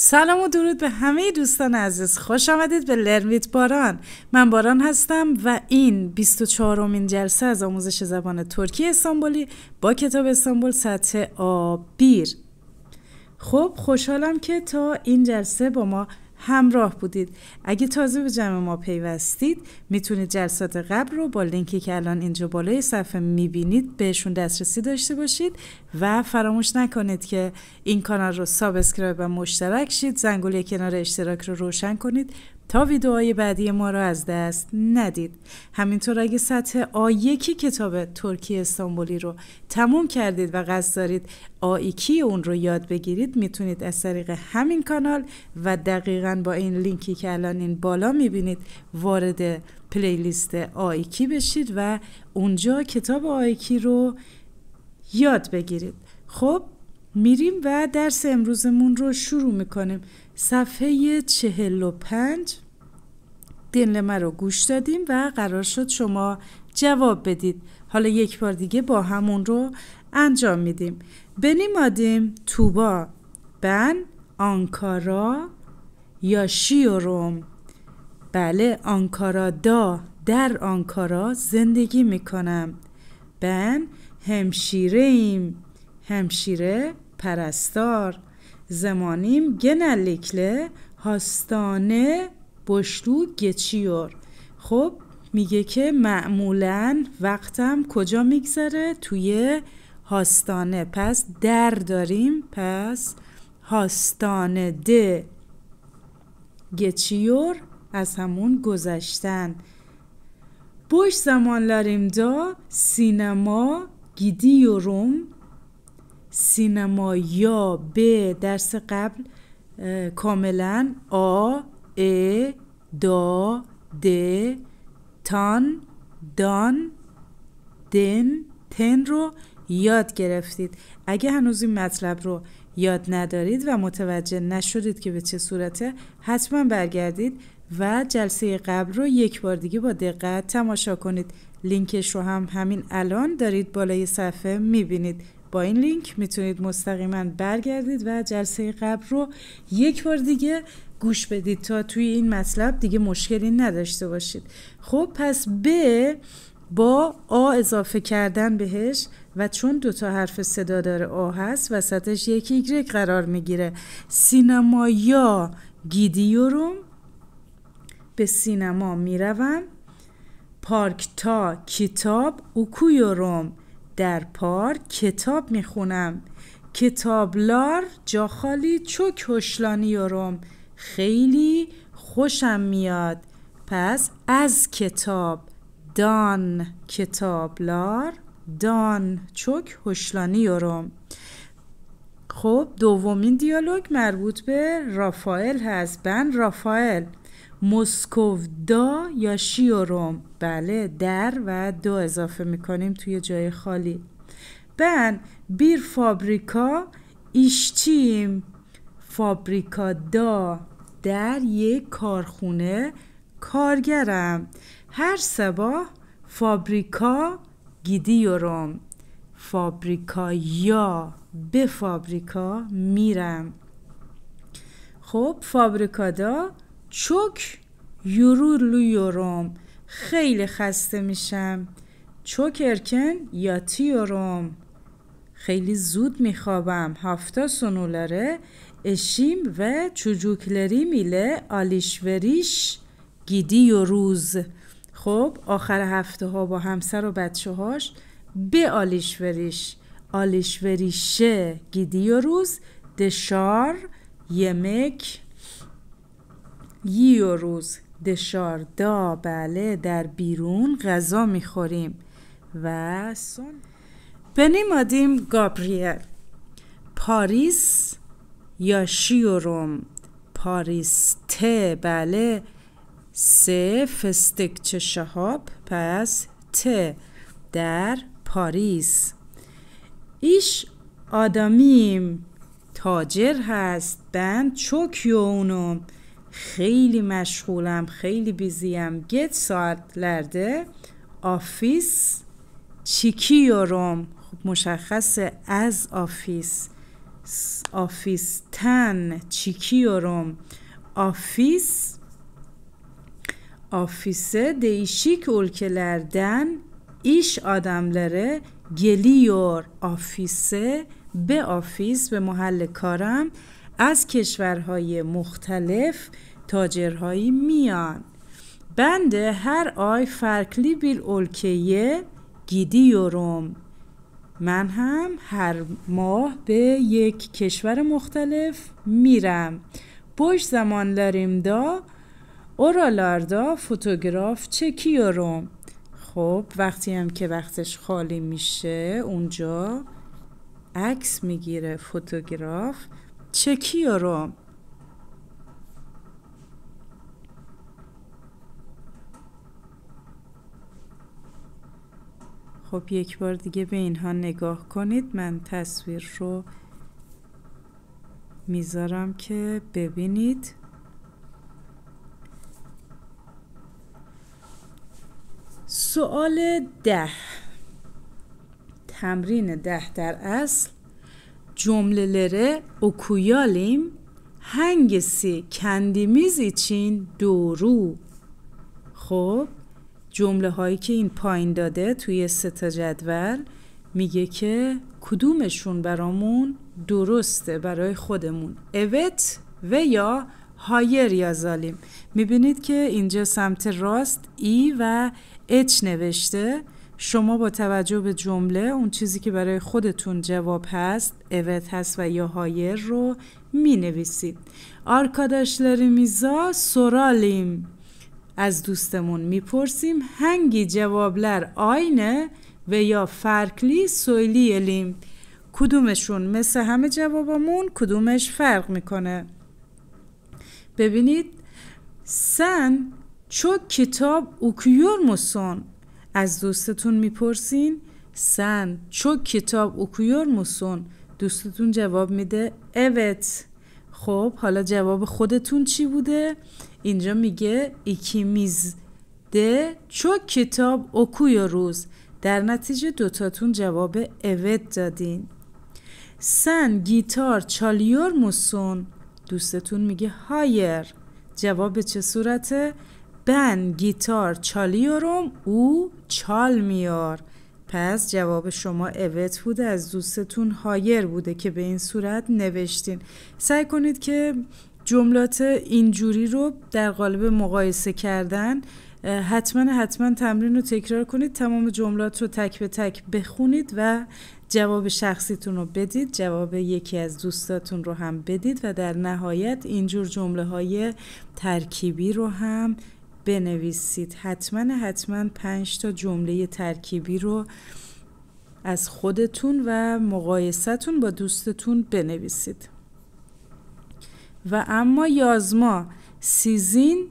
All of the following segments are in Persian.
سلام و درود به همه دوستان عزیز خوش آمدید به لرمیت باران من باران هستم و این 24 امین جلسه از آموزش زبان ترکی استانبولی با کتاب استانبول سطح آبیر خب خوشحالم که تا این جلسه با ما همراه بودید اگه تازه به جمع ما پیوستید میتونید جلسات قبل رو با لینکی که الان اینجا بالای صفحه میبینید بهشون دسترسی داشته باشید و فراموش نکنید که این کانال رو سابسکرایب و مشترک شید زنگوله کنار اشتراک رو روشن کنید تا ویدئوهای بعدی ما را از دست ندید همینطور اگه سطح آیکی کتاب ترکی استانبولی رو تموم کردید و قصد دارید آیکی اون رو یاد بگیرید میتونید از طریق همین کانال و دقیقا با این لینکی که الان این بالا میبینید وارد پلیلیست آیکی بشید و اونجا کتاب آیکی رو یاد بگیرید خب میریم و درس امروزمون رو شروع میکنیم صفحه چهل و م رو گوش دادیم و قرار شد شما جواب بدید حالا یک بار دیگه با همون رو انجام میدیم بنیمادیم توبا بن آنکارا یا شیوروم بله آنکارا دا در آنکارا زندگی میکنم بن همشیره ایم همشیره پرستار زمانیم گنلیکله هاستانه بشتو گچیور خب میگه که معمولا وقتم کجا میگذره توی هاستانه پس در داریم پس هاستانه ده گچیور از همون گذشتن بوش زمان لاریم دا سینما روم سینما یا به درس قبل کاملا آ ا دا د تان دان دن تن رو یاد گرفتید اگه هنوز این مطلب رو یاد ندارید و متوجه نشدید که به چه صورته حتما برگردید و جلسه قبل رو یک بار دیگه با دقت تماشا کنید لینکش رو هم همین الان دارید بالای صفحه میبینید با این لینک میتونید مستقیما برگردید و جلسه قبل رو یک بار دیگه گوش بدید تا توی این مطلب دیگه مشکلی نداشته باشید خب پس ب با آ اضافه کردن بهش و چون دو تا حرف صدا داره آ هست وسطش یک ایگرک قرار میگیره سینما یا گیدیوروم به سینما میروم پارک تا کتاب اوکویوروم در پارک کتاب میخونم کتابلار جاخالی چوک هشلانیوروم خیلی خوشم میاد پس از کتاب دان کتابلار دان چوک هشلانی یورم خب دومین دیالوگ مربوط به رافائل هست بن رافائل مسکو دا یا بله در و دو اضافه میکنیم توی جای خالی بن بیر فابریکا ایشتیم فابریکا دا در یک کارخونه کارگرم هر سباه فابریکا گیدیورم فابریکا یا به فابریکا میرم خب فابریکادا چوک یورولویورم خیلی خسته میشم چوک ارکن یا تیورم خیلی زود میخوابم هفته سنولاره eşim ve çocuklarım ile alışveriş gidiyoruz خب آخر هفته ها با همسر و بچه هاش به آلیشوریش آلیشوریشه گیدی و روز دشار یمک روز دشار دا بله در بیرون غذا میخوریم و سون بنیمادیم گابریل پاریس یا پاریس پاریسته بله سه فستکچه شهاب پس ت در پاریس ایش آدمیم تاجر هست بند چوکیو خیلی مشغولم خیلی بیزیم گت لرده آفیس چیکیورم خب مشخصه از آفیس آفیس تن çekiyorum. آفیس آفیس دیشیک ülkelerden ایش آدملره گلیور، آفیسه به آفیس به محل کارم از کشورهای مختلف تاجرهایی میان بنده هر آی فرکلی بیل اولکیه گیدیورم من هم هر ماه به یک کشور مختلف میرم بوش زمان داریم دا اورالاردا فوتوگراف چکیورم خب وقتی هم که وقتش خالی میشه اونجا عکس میگیره فوتوگراف چکیورم خب یک بار دیگه به اینها نگاه کنید من تصویر رو میذارم که ببینید سوال ده تمرین ده در اصل جمله لره اوکویالیم هنگسی کندیمیزی چین دورو خب جمله هایی که این پایین داده توی ستا جدول میگه که کدومشون برامون درسته برای خودمون اوت و یا هایر یا ظالم. میبینید که اینجا سمت راست ای و اچ نوشته شما با توجه به جمله اون چیزی که برای خودتون جواب هست اوت هست و یا هایر رو می نویسید آرکاداش سورالیم از دوستمون میپرسیم هنگی جوابلر آینه و یا فرکلی سویلی الیم کدومشون مثل همه جوابمون کدومش فرق میکنه ببینید سن چو کتاب اوکیور موسون از دوستتون میپرسین سن چو کتاب اوکیور موسون دوستتون جواب میده اوت خب حالا جواب خودتون چی بوده اینجا میگه ikimiz چو کتاب کتاب روز در نتیجه دوتاتون جواب اوت دادین سن گیتار چالیور موسون دوستتون میگه هایر جواب چه صورته؟ بن گیتار چالیورم او چال میار پس جواب شما اوت بوده از دوستتون هایر بوده که به این صورت نوشتین سعی کنید که جملات اینجوری رو در قالب مقایسه کردن حتما حتما تمرین رو تکرار کنید تمام جملات رو تک به تک بخونید و جواب شخصیتون رو بدید جواب یکی از دوستاتون رو هم بدید و در نهایت اینجور جمله های ترکیبی رو هم بنویسید حتما حتما پنج تا جمله ترکیبی رو از خودتون و مقایستون با دوستتون بنویسید و اما یازما سیزین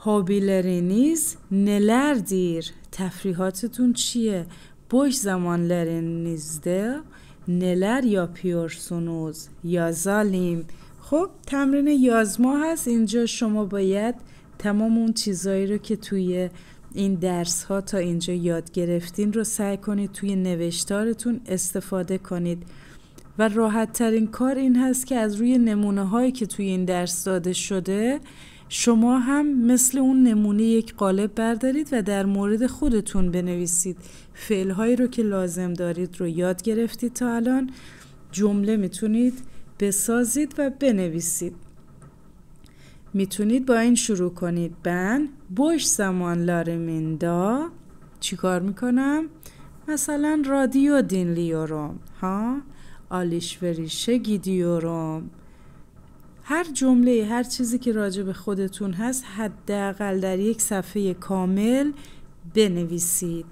هوبیلرینیز نلر دیر تفریحاتتون چیه؟ بوش زمان لرینیزده نلر یا پیورسونوز یا زالیم خب تمرین یازما هست اینجا شما باید تمام اون چیزایی رو که توی این درس ها تا اینجا یاد گرفتین رو سعی کنید توی نوشتارتون استفاده کنید و راحت ترین کار این هست که از روی نمونه هایی که توی این درس داده شده شما هم مثل اون نمونه یک قالب بردارید و در مورد خودتون بنویسید فعل هایی رو که لازم دارید رو یاد گرفتید تا الان جمله میتونید بسازید و بنویسید میتونید با این شروع کنید بن بوش زمان لارمیندا چیکار میکنم مثلا رادیو دینلیورم ها آلیشوریشه گیدیوروم هر جمله هر چیزی که راجع به خودتون هست حداقل در یک صفحه کامل بنویسید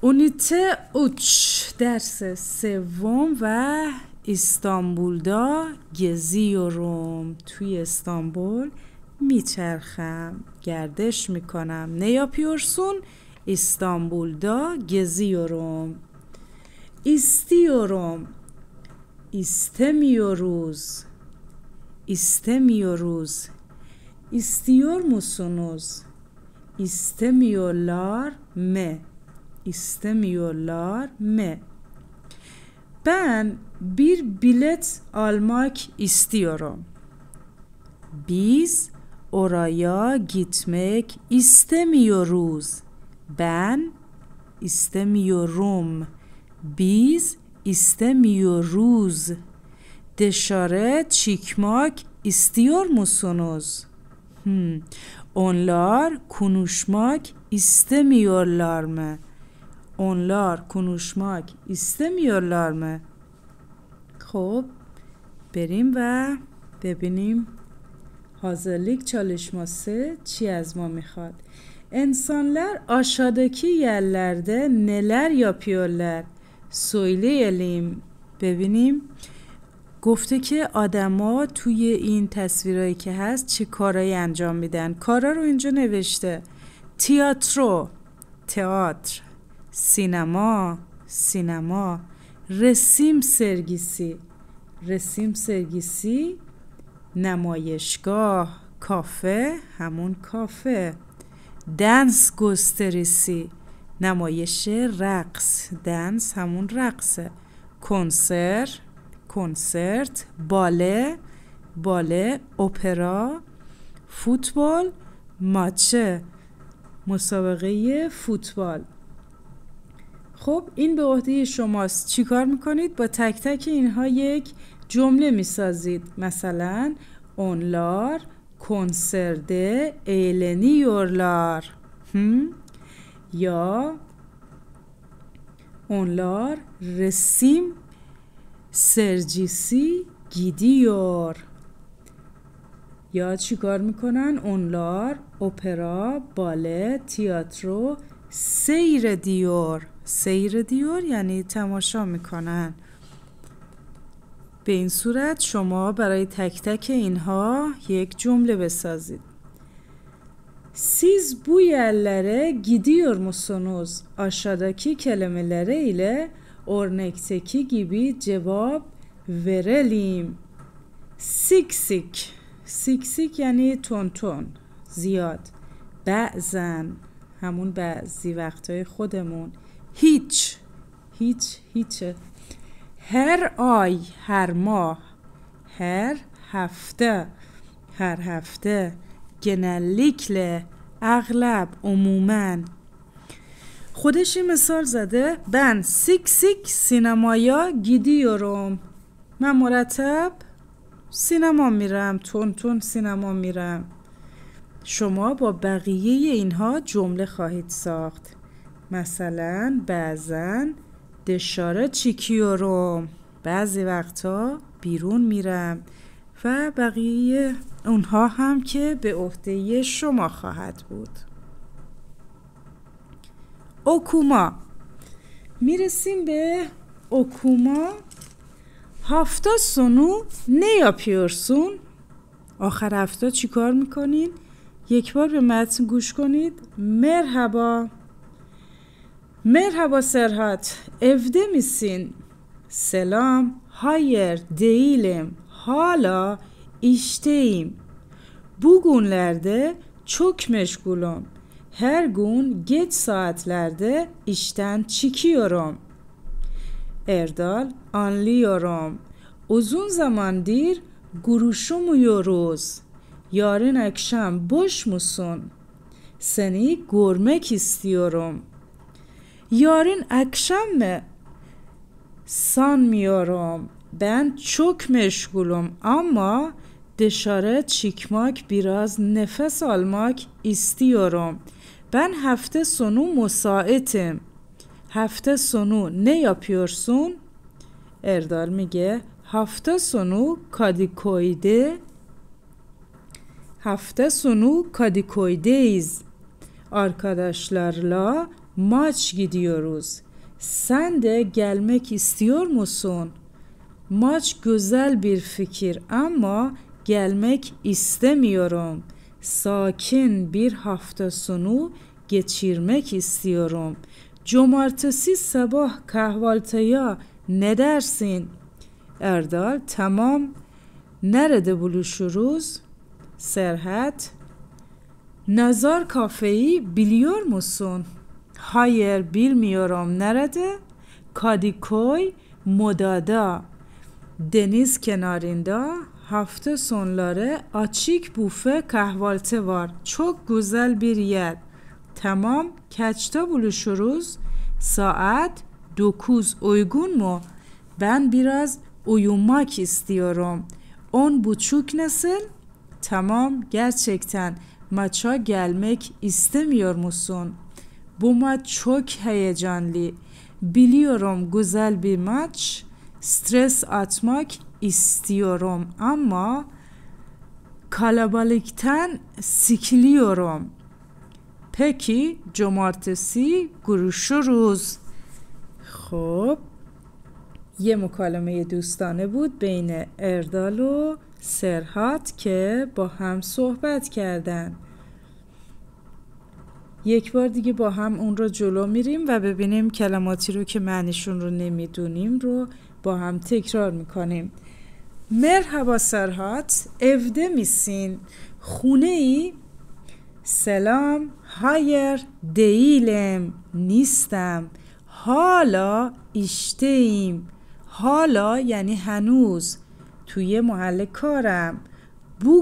اونیته اوچ درس سوم و و روم توی استانبول میچرخم گردش میکنم نیا پیورسون و روم istiyorum istemiyoruz istemiyoruz istiyor musunuz istemiyorlar mı istemiyorlar mı ben bir bilet almak istiyorum biz oraya gitmek istemiyoruz ben istemiyorum بیز استمیو روز دشاره چیکماک استیور موسونوز اونلار کنوشماک استمیور لارمه اونلار کنوشماک استمیور لارمه خب بریم و ببینیم حاضرلیک چالشماسه چی از ما میخواد انسانلر آشادکی یلرده نلر یا سویله لیم ببینیم گفته که آدما توی این تصویرایی که هست چه کارایی انجام میدن کارا رو اینجا نوشته تیاترو تئاتر سینما سینما رسیم سرگیسی رسیم سرگیسی نمایشگاه کافه همون کافه دنس گستریسی نمایش رقص دنس همون رقصه کنسر کنسرت باله باله اپرا فوتبال ماچه مسابقه فوتبال خب این به عهده شماست چیکار میکنید با تک تک اینها یک جمله میسازید مثلا اونلار کنسرده ایلنیورلار هم؟ یا اونلار رسیم سرجیسی گیدیور یا چی کار میکنن اونلار اپرا باله تیاترو سیر دیور سیر دیور یعنی تماشا میکنن به این صورت شما برای تک تک اینها یک جمله بسازید Siz bu yerlere gidiyor musunuz? Aşağıdaki kelimelere ile örnekteki gibi cevap verelim. Sik sik. Sik sik yani ton ton. Ziyad. Bazen. Hamun bazı vaktay خودمون. Hiç. Hiç. Hiç. Her ay. Her ماه. Her hafta. Her hafta. genellikle اغلب عموما خودش مثال زده بن سیک سیک سینمایا گیدیورم من مرتب سینما میرم تون تون سینما میرم شما با بقیه اینها جمله خواهید ساخت مثلا بعضا دشاره چیکیورم بعضی وقتا بیرون میرم و بقیه اونها هم که به عهده شما خواهد بود اوکوما میرسیم به اوکوما هفتا سونو نیا پیرسون آخر هفته چی کار میکنین؟ یک بار به متن گوش کنید مرحبا مرحبا سرحات افده میسین سلام هایر دیلم حالا İşteyim. Bugünlerde çok meşgulüm. Her gün geç saatlerde işten çıkıyorum. Erdal anlıyorum. Uzun zamandır görüşmüyoruz. Yarın akşam boş musun? Seni görmek istiyorum. Yarın akşam mı? Sanmıyorum. Ben çok meşgulüm ama dışarı çıkmak biraz nefes almak istiyorum. Ben hafta sonu müsaitim. Hafta sonu ne yapıyorsun? Erdal میگه hafta sonu Kadıköy'de hafta sonu Kadıköy'deyiz. Arkadaşlarla maç gidiyoruz. Sen de gelmek istiyor musun? Maç güzel bir fikir ama gelmek istemiyorum. Sakin bir hafta sonu geçirmek istiyorum. Cumartesi sabah kahvaltıya ne dersin? Erdal tamam. Nerede buluşuruz? Serhat Nazar kafeyi biliyor musun? Hayır bilmiyorum. Nerede? Kadıköy Moda'da. Deniz kenarında hafta sonları açık büfe kahvaltı var. Çok güzel bir yer. Tamam, kaçta buluşuruz? Saat 9 uygun mu? Ben biraz uyumak istiyorum. On buçuk nasıl? Tamam, gerçekten maça gelmek istemiyor musun? Bu maç çok heyecanlı. Biliyorum güzel bir maç. Stres atmak istiyorum ama kalabalıktan sikiliyorum. Peki cumartesi görüşürüz. خب یه مکالمه دوستانه بود بین اردال و سرحات که با هم صحبت کردن یک بار دیگه با هم اون رو جلو میریم و ببینیم کلماتی رو که معنیشون رو نمیدونیم رو با هم تکرار میکنیم مرحبا سرهات افده میسین خونه سلام هایر دیلم نیستم حالا اشته ایم حالا یعنی هنوز توی محل کارم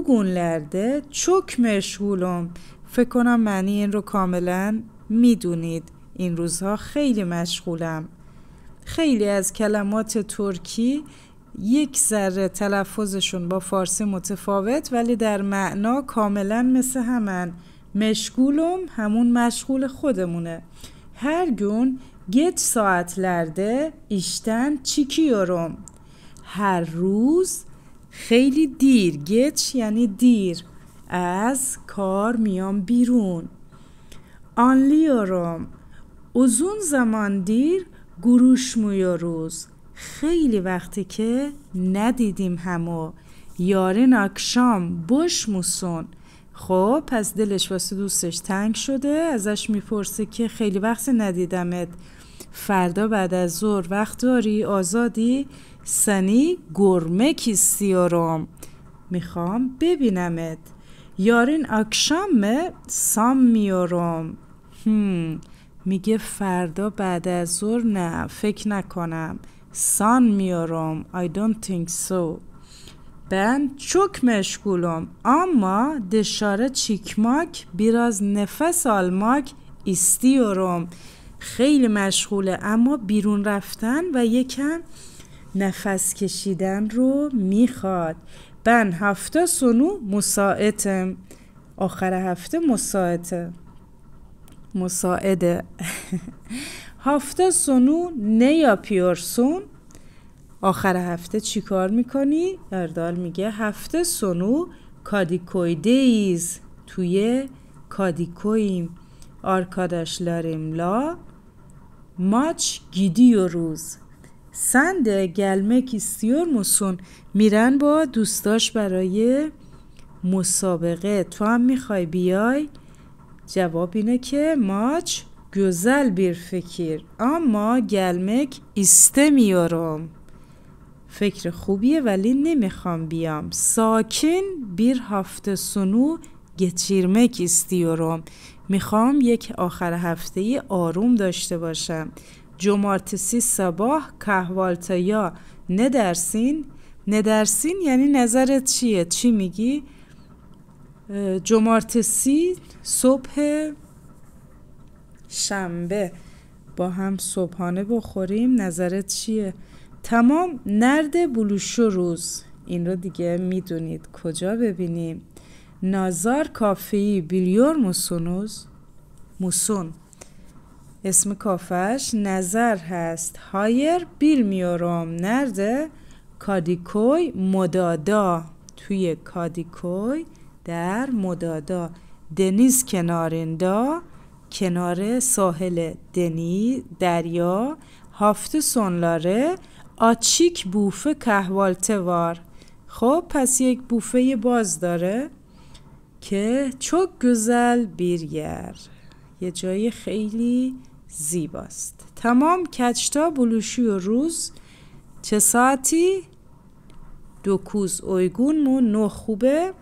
لرده چک مشغولم فکر کنم معنی این رو کاملا میدونید این روزها خیلی مشغولم خیلی از کلمات ترکی یک ذره تلفظشون با فارسی متفاوت ولی در معنا کاملا مثل همن مشغولم همون مشغول خودمونه هر ساعت ساعت لرده ایشتن çıkıyorum هر روز خیلی دیر گچ یعنی دیر از کار میام بیرون آنلیورم دیر گروش görüşmüyoruz خیلی وقتی که ندیدیم همو یارن اکشام بش موسون خب پس دلش واسه دوستش تنگ شده ازش میپرسه که خیلی وقت ندیدمت فردا بعد از ظهر وقت داری آزادی سنی گرمه کی سیارم میخوام ببینمت یارین اکشام سام میارم میگه فردا بعد از ظهر نه فکر نکنم سان میارم I don't think so Ben çok meşgulum اما دشاره çıkmak biraz نفس almak استیارم خیلی مشغوله اما بیرون رفتن و یکم نفس کشیدن رو میخواد بن هفته سنو مساعتم آخر هفته مساعته مساعده هفته سونو نیا پیورسون آخر هفته چی کار میکنی؟ اردال میگه هفته سونو کادیکویدیز توی کادیکویم آرکادش لا ماچ گیدی و روز سند گلمه کیستیور موسون میرن با دوستاش برای مسابقه تو هم میخوای بیای جواب اینه که ماچ güzel bir fikir اما gelmek istemiyorum فکر خوبیه ولی نمیخوام بیام ساکن bir hafta sonu geçirmek istiyorum میخوام یک آخر هفته ای آروم داشته باشم جمارتسی سباه کهوالتایا ندرسین ندرسین یعنی نظرت چیه چی میگی جمارتسی صبح شنبه با هم صبحانه بخوریم نظرت چیه؟ تمام نرد بلوشو روز این رو دیگه میدونید کجا ببینیم نازار کافی بیلیور موسونوز موسون اسم کافش نظر هست هایر بیل نرد نرد کادیکوی مدادا توی کادیکوی در مدادا دنیز کناریندا کناره ساحل دنی دریا هفته سنلاره آچیک بوفه کهوالته وار خب پس یک بوفه باز داره که چوک گزل بیرگر یه جای خیلی زیباست تمام کچتا بلوشی و روز چه ساعتی دوکوز اویگون مو نو خوبه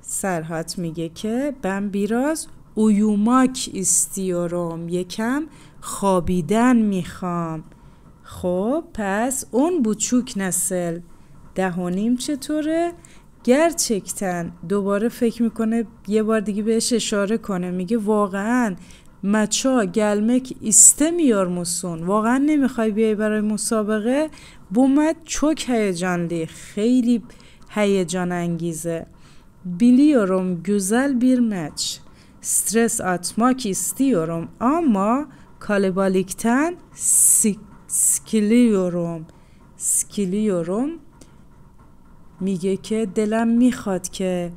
سرحات میگه که بم بیراز اویوماک استیارام یکم خوابیدن میخوام خب پس اون بوچوک نسل دهانیم چطوره؟ گرچکتن دوباره فکر میکنه یه بار دیگه بهش اشاره کنه میگه واقعا مچا گلمک ایسته میار موسون واقعا نمیخوای بیای برای مسابقه بومد چوک هیجانلی خیلی هیجان انگیزه بیلیاروم گزل بیر مچ stres atmak istiyorum اما kalabalıktan سکیلیورم sikiliyorum میگه که دلم میخواد که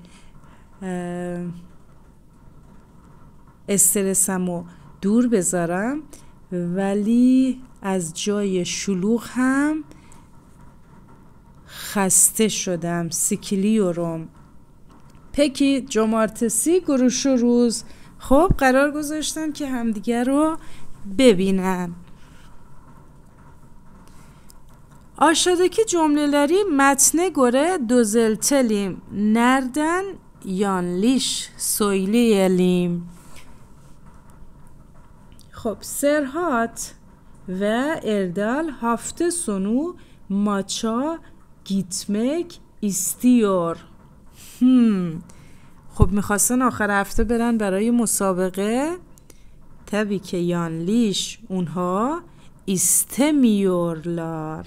استرسم رو دور بذارم ولی از جای شلوغ هم خسته شدم سکیلیورم پکی جمارتسی گروش و روز خب قرار گذاشتن که همدیگه رو ببینن آشادکی لری متنه گره دوزلتلیم نردن یانلیش سویلیلیم خب سرهات و اردال هفته سنو ماچا گیتمک استیور هم خب میخواستن آخر هفته برن برای مسابقه تبی که لیش اونها استمیورلار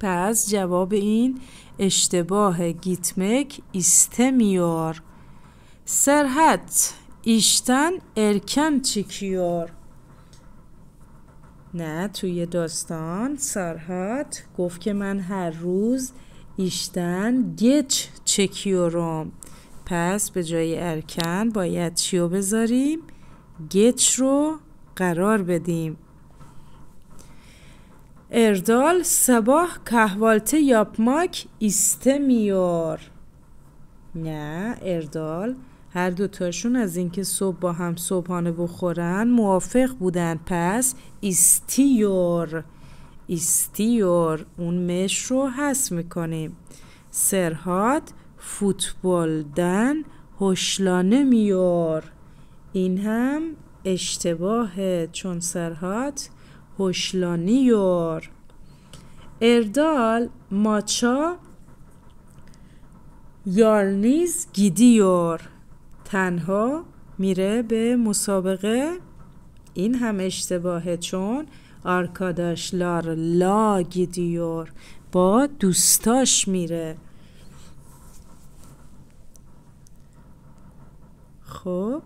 پس جواب این اشتباه گیتمک استمیور سرحت ایشتن ارکم چیکیور نه توی داستان سرحت گفت که من هر روز ایشتن گچ چکیورم پس به جای ارکن باید چیو بذاریم؟ گچ رو قرار بدیم اردال سباه کهوالته یاپماک میار نه اردال هر دوتاشون از اینکه صبح با هم صبحانه بخورن موافق بودن پس ایستیور استیور اون مش رو حس میکنیم سرهاد فوتبال دن هشلانه میور این هم اشتباهه چون سرهاد هشلانیور اردال ماچا یارنیز گیدیور تنها میره به مسابقه این هم اشتباهه چون Arkadaşlar la gidiyor. Ba دوستاش میره. خب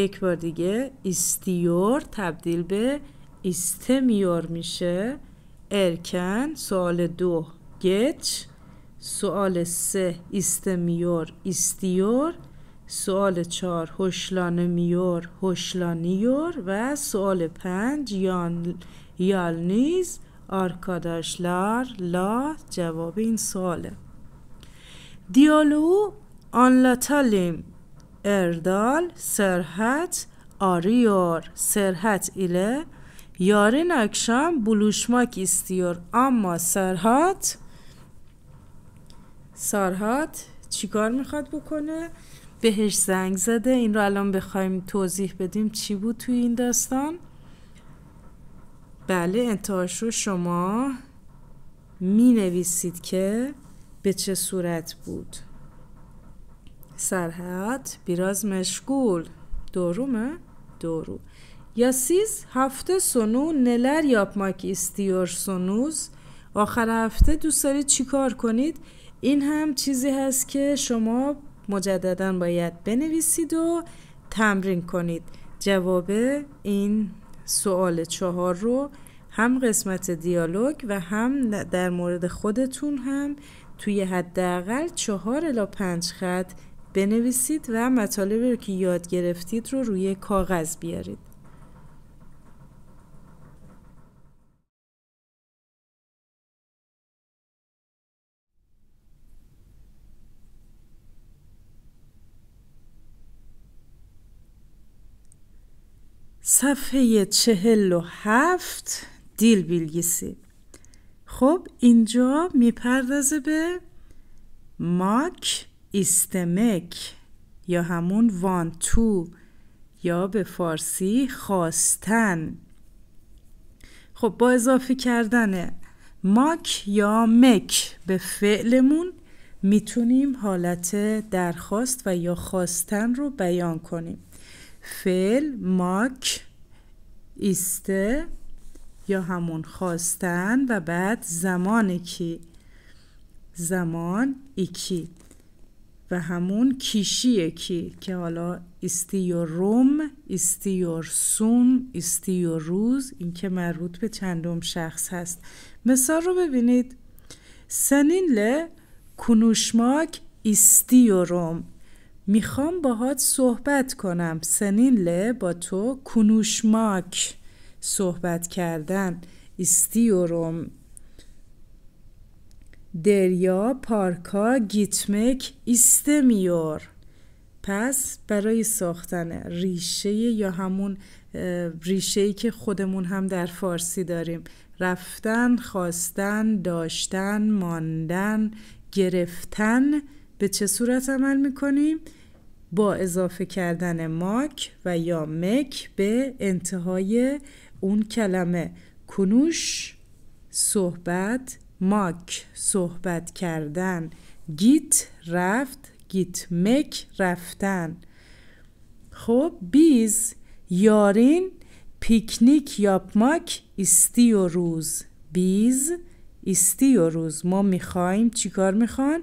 یک بار دیگه استیور تبدیل به istemiyor میشه erken سوال دو geç سوال سه istemiyor istiyor سوال چهار هشلان میور هشلانیور و سوال پنج یان یالنیز آرکاداشلار لا جواب این سواله دیالو آنلاتالیم اردال سرحت آریور سرحت ایله یارن اکشم buluşmak استیور اما سرحت سرحت چیکار میخواد بکنه؟ بهش زنگ زده این رو الان بخوایم توضیح بدیم چی بود توی این داستان بله انتهاش رو شما می نویسید که به چه صورت بود سرحت بیراز مشغول دورومه دورو یا سیز هفته سونو نلر یاپماک استیور سونوز آخر هفته دوست دارید چیکار کنید این هم چیزی هست که شما مجددا باید بنویسید و تمرین کنید جواب این سوال چهار رو هم قسمت دیالوگ و هم در مورد خودتون هم توی حداقل چهار الا پنج خط بنویسید و مطالبی رو که یاد گرفتید رو روی کاغذ بیارید صفحه چهل و هفت دیل بیلگیسی خب اینجا میپردازه به ماک استمک یا همون وان تو یا به فارسی خواستن خب با اضافه کردن ماک یا مک به فعلمون میتونیم حالت درخواست و یا خواستن رو بیان کنیم فعل ماک ایسته یا همون خواستن و بعد زمان کی زمان ایکی و همون کیشی کی که حالا و روم استیو سون و روز این که مربوط به چندم شخص هست مثال رو ببینید ل کنوشماک و روم میخوام باهات صحبت کنم سنینله با تو کنوشماک صحبت کردن استیورم دریا پارکا گیتمک استمیور پس برای ساختن ریشه یا همون ریشه ای که خودمون هم در فارسی داریم رفتن خواستن داشتن ماندن گرفتن به چه صورت عمل میکنیم؟ با اضافه کردن ماک و یا مک به انتهای اون کلمه کنوش صحبت ماک صحبت کردن گیت رفت گیت مک رفتن خب بیز یارین پیکنیک ماک استی و روز بیز استی و روز ما میخوایم چیکار میخوان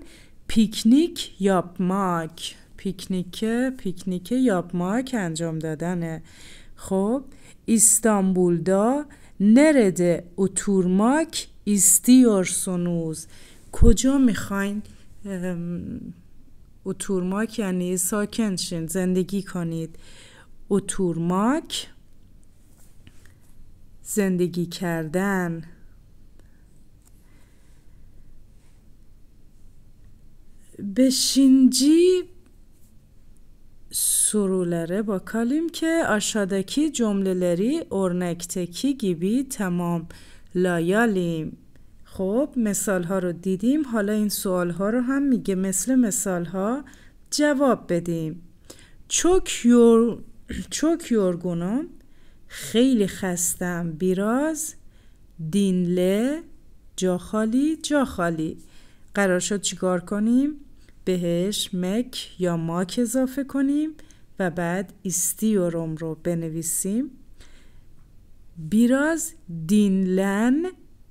پیکنیک یاپماک پیکنیک پیکنیک یاپماک انجام دادنه. خب استانبول دا نرده اتورماک استیورسونوز کجا میخواین اتورماک یعنی ساکنشین زندگی کنید اتورماک زندگی کردن Beşinci sorulara که ki aşağıdaki cümleleri örnekteki گیبی تمام لایالیم خب مثال ها رو دیدیم حالا این سوال ها رو هم میگه مثل مثال ها جواب بدیم چک یور خیلی خستم بیراز دینله جاخالی جاخالی قرار شد چیکار کنیم بهش مک یا ماک اضافه کنیم و بعد روم رو بنویسیم بیراز دینلن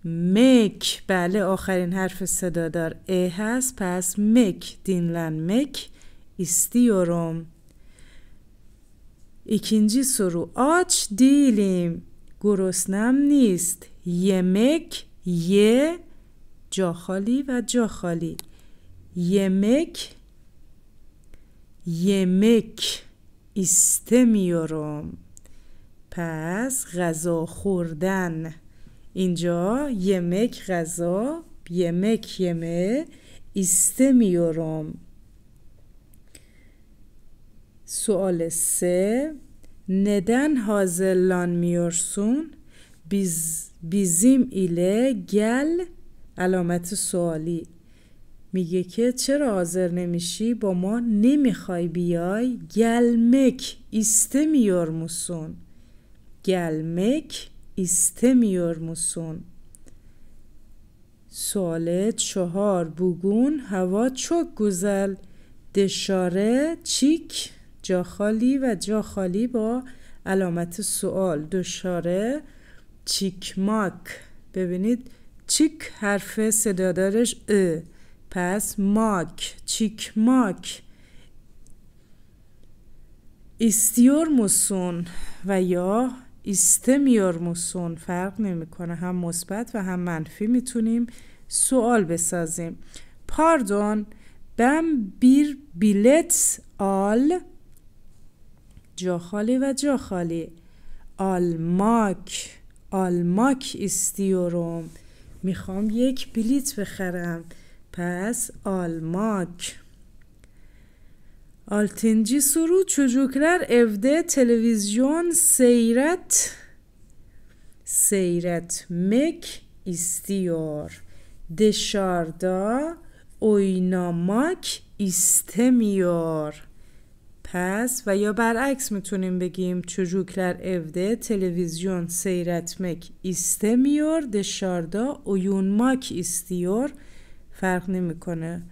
مک بله آخرین حرف صدادار ا هست پس مک دینلن مک آچ دیلیم گرسنم نیست یه مک یه جا خالی و و خالی یمک yemek istemiyorum پس غذا خوردن اینجا یمک غذا یمک یمه استمیورم سوال سه ندن هازلان میورسون بیز بیزیم ایله گل علامت سوالی میگه که چرا حاضر نمیشی با ما نمیخوای بیای گلمک ایسته موسون گلمک ایسته موسون سوال چهار بوگون هوا چک گذل دشاره چیک جا خالی و جا خالی با علامت سوال دشاره چیکماک ببینید چیک حرف صدادارش ا پس ماک چیک ماک موسون و یا موسون فرق نمیکنه هم مثبت و هم منفی میتونیم سوال بسازیم پاردون بم بیر بیلت آل خالی و جاخالی آلماک آلماک استیورم میخوام یک بلیت بخرم Pes almak. Altıncı soru çocuklar evde televizyon seyret seyretmek istiyor. Dışarıda oynamak istemiyor. Pes veya beraks میتونیم بگیم çocuklar evde televizyon seyretmek istemiyor. Dışarıda oyunmak istiyor. فرق نمیکنه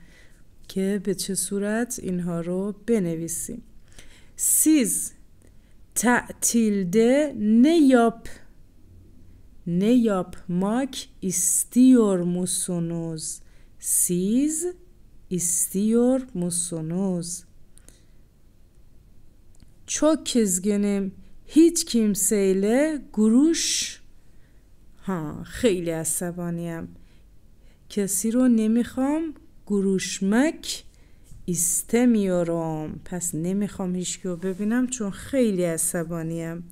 که به چه صورت اینها رو بنویسیم سیز تعتیلده نیاب نیاپ ماک استیور موسونوز سیز istiyor موسونوز Çok هیچ Hiç kimseyle گروش. ها خیلی عصبانیم. کسی رو نمیخوام گروشمک ایسته میارم پس نمیخوام هیچکی رو ببینم چون خیلی عصبانیم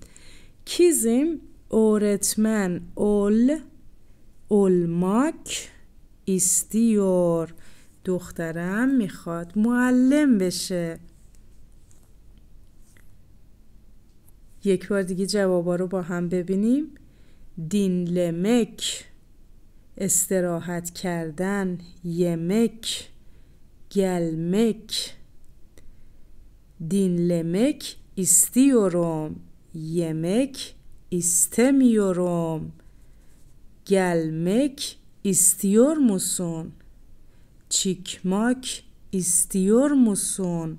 کیزیم اورتمن اول اولماک istiyor دخترم میخواد معلم بشه یک بار دیگه جوابا رو با هم ببینیم دینلمک استراحت کردن yemek gelmek dinlemek istiyorum yemek istemiyorum gelmek istiyor musun çıkmak istiyor musun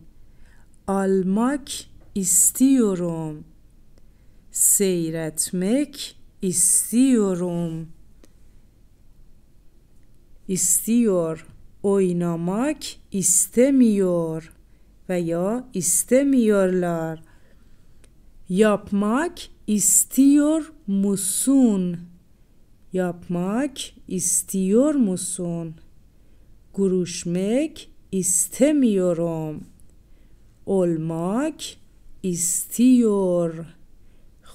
almak istiyorum seyretmek istiyorum istiyor. Oynamak istemiyor veya istemiyorlar. Yapmak istiyor musun? Yapmak istiyor musun? Görüşmek istemiyorum. Olmak istiyor.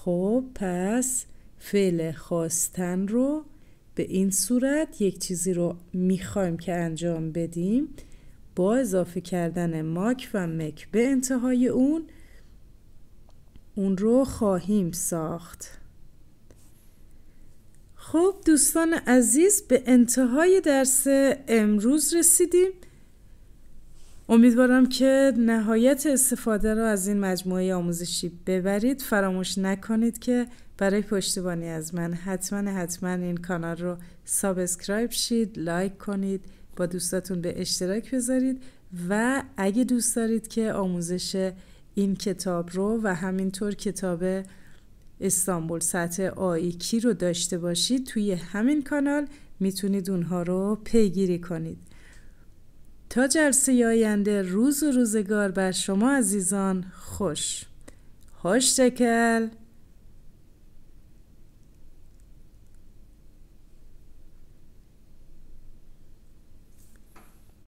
خب پس فعل خواستن رو به این صورت یک چیزی رو میخوایم که انجام بدیم با اضافه کردن ماک و مک به انتهای اون اون رو خواهیم ساخت خب دوستان عزیز به انتهای درس امروز رسیدیم امیدوارم که نهایت استفاده را از این مجموعه آموزشی ببرید فراموش نکنید که برای پشتیبانی از من حتما حتما این کانال رو سابسکرایب شید لایک کنید با دوستاتون به اشتراک بذارید و اگه دوست دارید که آموزش این کتاب رو و همینطور کتاب استانبول سطح آیکی رو داشته باشید توی همین کانال میتونید اونها رو پیگیری کنید تا جلسه آینده روز و روزگار بر شما عزیزان خوش هشتکل